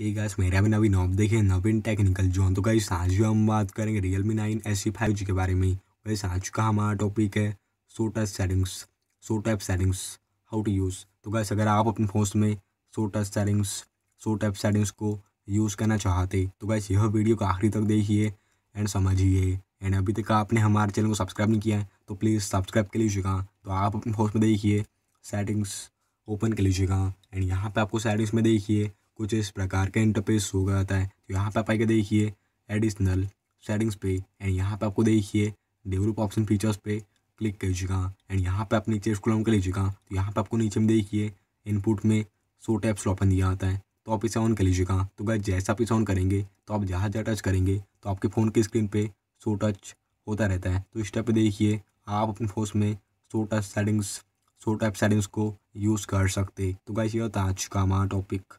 ये गाइस मेरा भी नवीन नॉब देखे नवीन टेक्निकल जोन तो गाइस आज हम बात करेंगे realme nine S C five G के बारे में वैसे आज का हमारा टॉपिक है show touch settings show tap settings how to use तो गाइस अगर आप अपने फोन में show touch settings show tap settings को यूज़ करना चाहते तो गाइस यह वीडियो को आखिरी तक देखिए एंड समझिए एंड अभी तक आपने हमारे चैनल को सब्सक्राइब नहीं किया है तो प्लीज़ सब्सक्राइब कर लीजिएगा तो आप अपने फोन में देखिए सेटिंग्स ओपन कर लीजिएगा एंड यहाँ पर आपको सेटिंग्स में देखिए कुछ इस प्रकार का इंटरफेस हो गया है तो यहाँ पर आप आगे देखिए एडिशनल सेटिंग्स पे एंड यहाँ पर आपको देखिए डेवलप ऑप्शन फीचर्स पे क्लिक कीजिएगा एंड यहाँ पे आप नीचे स्क्रॉल कर लीजिएगा तो यहाँ पे आपको नीचे में देखिए इनपुट में सो टैप्स ऑपन दिया जाता है तो आप इसे ऑन कर लीजिएगा तो गए जैसा आप इसे ऑन करेंगे तो आप जहाँ जहाँ टच करेंगे तो आपके फ़ोन की स्क्रीन पर सो टच होता रहता है तो इस टाइप देखिए आप अपने फोन में show touch settings show tap settings को यूज़ कर सकते तो गाइस ये होता आज का हमारा टॉपिक